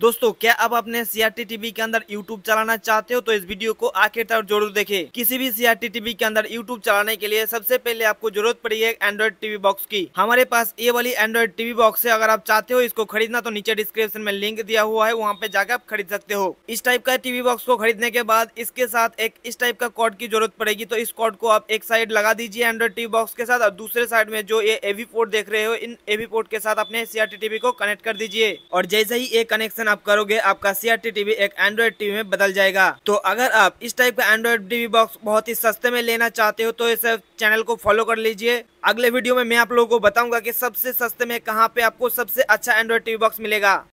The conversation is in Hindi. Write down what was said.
दोस्तों क्या अब अपने सीआरटी टीवी के अंदर यूट्यूब चलाना चाहते हो तो इस वीडियो को आखिर तक जरूर देखें किसी भी सीआरटी टीवी के अंदर यूट्यूब चलाने के लिए सबसे पहले आपको जरूरत पड़ी है एंड्रॉइड टीवी बॉक्स की हमारे पास ये वाली एंड्रॉइड टीवी बॉक्स है अगर आप चाहते हो इसको खरीदना तो नीचे डिस्क्रिप्शन में लिंक दिया हुआ है वहाँ पे जाकर आप खरीद सकते हो इस टाइप का टीवी बॉक्स को खरीदने के बाद इसके साथ एक इस टाइप का कॉर्ड की जरूरत पड़ेगी तो इस कॉर्ड को आप एक साइड लगा दीजिए एंड्रॉइड टीवी बॉक्स के साथ और दूसरे साइड में जो ये एवी पोर्ट देख रहे हो इन एवी पोर्ट के साथ अपने सीआरटी टीवी को कनेक्ट कर दीजिए और जैसे ही ये कनेक्शन रजिस्ट्रेशन आप करोगे आपका सी आर टीवी एक एंड्रॉइड टीवी में बदल जाएगा तो अगर आप इस टाइप का एंड्रॉइड टीवी बॉक्स बहुत ही सस्ते में लेना चाहते हो तो इस चैनल को फॉलो कर लीजिए अगले वीडियो में मैं आप लोगों को बताऊंगा कि सबसे सस्ते में कहाँ पे आपको सबसे अच्छा एंड्रॉइड टीवी बॉक्स मिलेगा